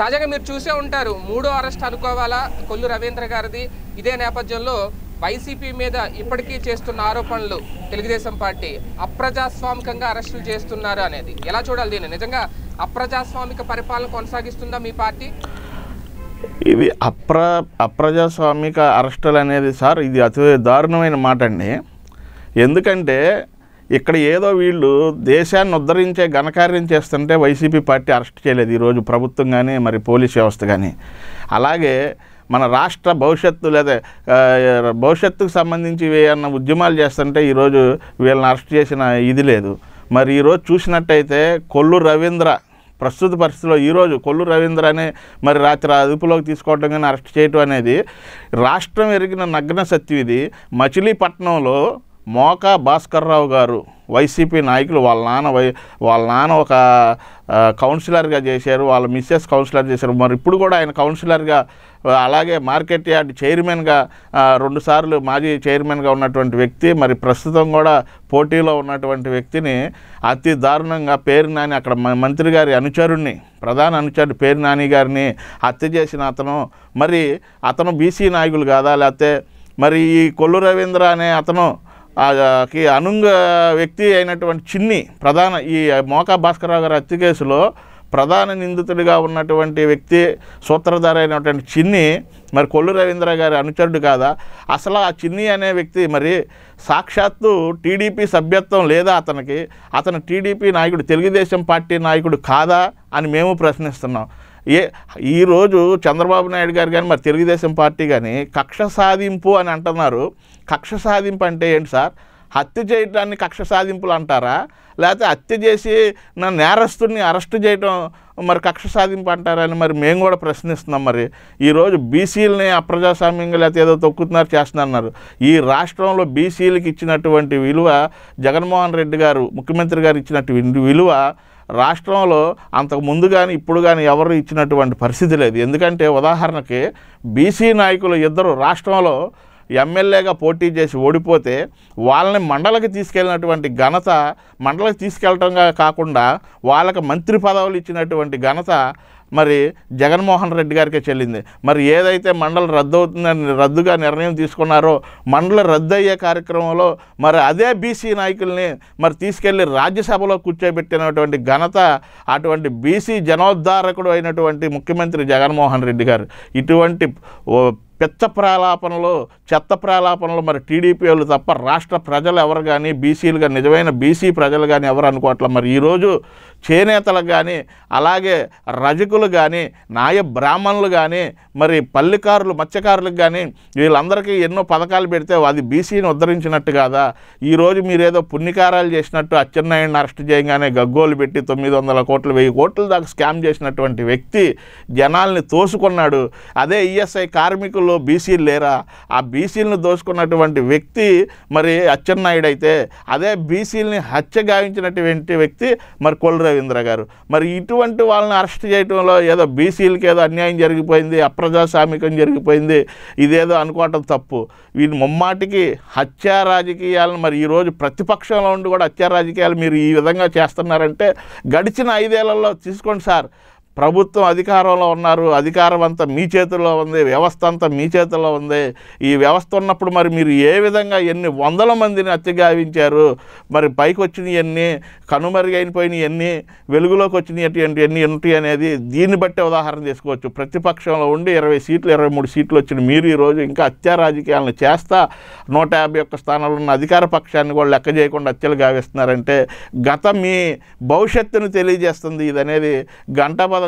తాజాగా మీరు చూసే ఉంటారు మూడో అరెస్ట్ అనుకోవాలా కొల్లు రవీంద్ర గారిది ఇదే నేపథ్యంలో వైసీపీ మీద ఇప్పటికీ చేస్తున్న ఆరోపణలు తెలుగుదేశం పార్టీ అప్రజాస్వామికంగా అరెస్టులు చేస్తున్నారు అనేది ఎలా చూడాలి దీన్ని నిజంగా అప్రజాస్వామిక పరిపాలన కొనసాగిస్తుందా మీ పార్టీ ఇవి అప్ర అప్రజాస్వామిక అరెస్టులు అనేది సార్ ఇది అతి దారుణమైన మాట అండి ఎందుకంటే ఇక్కడ ఏదో వీళ్ళు దేశాన్ని ఉద్ధరించే ఘనకార్యం చేస్తుంటే వైసీపీ పార్టీ అరెస్ట్ చేయలేదు ఈరోజు ప్రభుత్వం కానీ మరి పోలీస్ వ్యవస్థ కానీ అలాగే మన రాష్ట్ర భవిష్యత్తు లేదా భవిష్యత్తుకు సంబంధించి ఏమన్నా ఉద్యమాలు చేస్తుంటే ఈరోజు వీళ్ళని అరెస్ట్ చేసిన ఇది లేదు మరి ఈరోజు చూసినట్టయితే కొల్లు రవీంద్ర ప్రస్తుత పరిస్థితిలో ఈరోజు కొల్లు రవీంద్ర అని మరి రాత్రి అదుపులోకి తీసుకోవడం కానీ అరెస్ట్ చేయటం అనేది రాష్ట్రం ఎరిగిన నగ్న సత్యం ఇది మచిలీపట్నంలో మోకా భాస్కర్రావు గారు వైసీపీ నాయకులు వాళ్ళ నాన్న వై వాళ్ళ నాన్న ఒక కౌన్సిలర్గా చేశారు వాళ్ళ మిస్సెస్ కౌన్సిలర్ చేశారు మరి ఇప్పుడు కూడా ఆయన కౌన్సిలర్గా అలాగే మార్కెట్ యార్డ్ చైర్మన్గా రెండుసార్లు మాజీ చైర్మన్గా ఉన్నటువంటి వ్యక్తి మరి ప్రస్తుతం కూడా పోటీలో ఉన్నటువంటి వ్యక్తిని అతి దారుణంగా పేరు నాని అక్కడ మంత్రి గారి అనుచరుణ్ణి ప్రధాన అనుచరుడు పేరు నాని గారిని హత్య చేసిన అతను మరి అతను బీసీ నాయకులు కాదా లేకపోతే మరి ఈ కొల్లు రవీంద్ర అనే అతను కి అనుంగ వ్యక్తి అయినటువంటి చిన్ని ప్రధాన ఈ మోకా భాస్కరరావు గారి హత్య కేసులో ప్రధాన నిందితుడిగా ఉన్నటువంటి వ్యక్తి సూత్రధార అయినటువంటి చిన్ని మరి కొల్లు రవీంద్ర గారి అనుచరుడు కాదా అసలు ఆ చిన్ని అనే వ్యక్తి మరి సాక్షాత్తు టీడీపీ సభ్యత్వం లేదా అతనికి అతను టీడీపీ నాయకుడు తెలుగుదేశం పార్టీ నాయకుడు కాదా అని మేము ప్రశ్నిస్తున్నాం ఏ ఈరోజు చంద్రబాబు నాయుడు గారు కానీ మరి తెలుగుదేశం పార్టీ కానీ కక్ష సాధింపు అని అంటున్నారు కక్ష సాధింపు అంటే ఏంటి సార్ హత్య చేయడాన్ని కక్ష సాధింపులు అంటారా లేకపోతే హత్య చేసి నా నేరస్తుడిని అరెస్ట్ చేయడం మరి కక్ష సాధింపు అంటారని మరి మేము కూడా ప్రశ్నిస్తున్నాం మరి ఈరోజు బీసీలని అప్రజాస్వామ్యంగా లేకపోతే ఏదో తొక్కుతున్నారు చేస్తున్నారు ఈ రాష్ట్రంలో బీసీలకు ఇచ్చినటువంటి విలువ జగన్మోహన్ రెడ్డి గారు ముఖ్యమంత్రి గారు ఇచ్చినటువంటి విలువ రాష్ట్రంలో అంతకు ముందు కానీ ఇప్పుడు కానీ ఎవరు ఇచ్చినటువంటి పరిస్థితి లేదు ఎందుకంటే ఉదాహరణకి బీసీ నాయకులు ఇద్దరు రాష్ట్రంలో ఎమ్మెల్యేగా పోటీ చేసి ఓడిపోతే వాళ్ళని మండలకి తీసుకెళ్ళినటువంటి ఘనత మండలకి తీసుకెళ్ళటంగా కాకుండా వాళ్ళకి మంత్రి పదవులు ఇచ్చినటువంటి ఘనత మరి జగన్మోహన్ రెడ్డి గారికే చెల్లింది మరి ఏదైతే మండలి రద్దు అవుతుందని రద్దుగా నిర్ణయం తీసుకున్నారో మండలి రద్దు అయ్యే కార్యక్రమంలో మరి అదే బీసీ నాయకుల్ని మరి తీసుకెళ్లి రాజ్యసభలో కూర్చోబెట్టినటువంటి ఘనత అటువంటి బీసీ జనోద్ధారకుడు అయినటువంటి ముఖ్యమంత్రి జగన్మోహన్ రెడ్డి గారు ఇటువంటి పెచ్చ ప్రాలాపనలో చెత్త ప్రాలాపనలో మరి టీడీపీ వాళ్ళు తప్ప రాష్ట్ర ప్రజలు ఎవరు కానీ బీసీలు కానీ నిజమైన బీసీ ప్రజలు కానీ ఎవరు అనుకోవట్లే మరి ఈరోజు చేనేతలకు కానీ అలాగే రజకులు కానీ నాయ బ్రాహ్మణులు కానీ మరి పల్లెకారులు మత్స్యకారులకు కానీ వీళ్ళందరికీ ఎన్నో పథకాలు పెడితే అది బీసీని ఉద్ధరించినట్టు కాదా ఈరోజు మీరేదో పుణ్యకారాలు చేసినట్టు అచ్చెన్నాయుడిని అరెస్ట్ చేయగానే గగ్గోలు పెట్టి తొమ్మిది వందల కోట్లు వెయ్యి కోట్ల దాకా స్కామ్ చేసినటువంటి వ్యక్తి జనాల్ని తోసుకున్నాడు అదే ఈఎస్ఐ కార్మికులు కులంలో బీసీలు లేరా ఆ బీసీలను దోచుకున్నటువంటి వ్యక్తి మరి అచ్చెన్నాయుడు అయితే అదే బీసీలని హత్య గావించినటువంటి వ్యక్తి మరి కొల్ రవీంద్ర గారు మరి ఇటువంటి వాళ్ళని అరెస్ట్ చేయడంలో ఏదో బీసీలకి ఏదో అన్యాయం జరిగిపోయింది అప్రజాస్వామికం జరిగిపోయింది ఇదేదో అనుకోవటం తప్పు వీళ్ళు ముమ్మాటికి హత్యా రాజకీయాలను మరి ఈరోజు ప్రతిపక్షంలో ఉండి కూడా హత్యా రాజకీయాలు మీరు ఈ విధంగా చేస్తున్నారంటే గడిచిన ఐదేళ్లలో తీసుకోండి సార్ ప్రభుత్వం అధికారంలో ఉన్నారు అధికారం అంతా మీ చేతుల్లో ఉంది వ్యవస్థ అంతా మీ చేతుల్లో ఉంది ఈ వ్యవస్థ ఉన్నప్పుడు మరి మీరు ఏ విధంగా ఎన్ని వందల మందిని అత్యగావించారు మరి పైకి వచ్చినవన్నీ కనుమరుగైపోయినవి ఎన్ని వెలుగులోకి వచ్చినటువంటి ఎన్ని ఉంటాయి అనేది దీన్ని బట్టే ఉదాహరణ తీసుకోవచ్చు ప్రతిపక్షంలో ఉండి ఇరవై సీట్లు ఇరవై మూడు సీట్లు వచ్చిన మీరు ఈరోజు ఇంకా హత్యా రాజకీయాలను చేస్తా నూట యాభై ఒక్క స్థానాల్లో ఉన్న అధికార పక్షాన్ని కూడా లెక్క చేయకుండా హత్యలు గావిస్తున్నారంటే గత మీ భవిష్యత్తును తెలియజేస్తుంది ఇది అనేది గంటాపదం